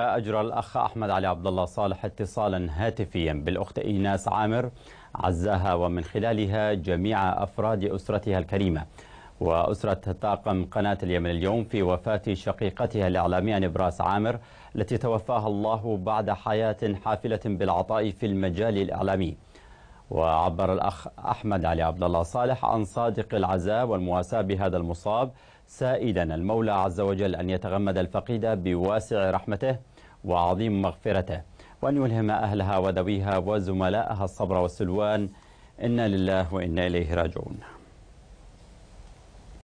أجرى الأخ أحمد علي عبد الله صالح اتصالا هاتفيا بالأخت إيناس عامر عزاها ومن خلالها جميع أفراد أسرتها الكريمة وأسرة طاقم قناة اليمن اليوم في وفاة شقيقتها الإعلامية نبراس عامر التي توفاها الله بعد حياة حافلة بالعطاء في المجال الإعلامي وعبر الأخ أحمد علي عبد الله صالح عن صادق العزاء والمواساة بهذا المصاب سائدا المولى عز وجل أن يتغمد الفقيدة بواسع رحمته وعظيم مغفرته وأن يلهم أهلها وذويها وزملائها الصبر والسلوان إنا لله وإنا إليه راجعون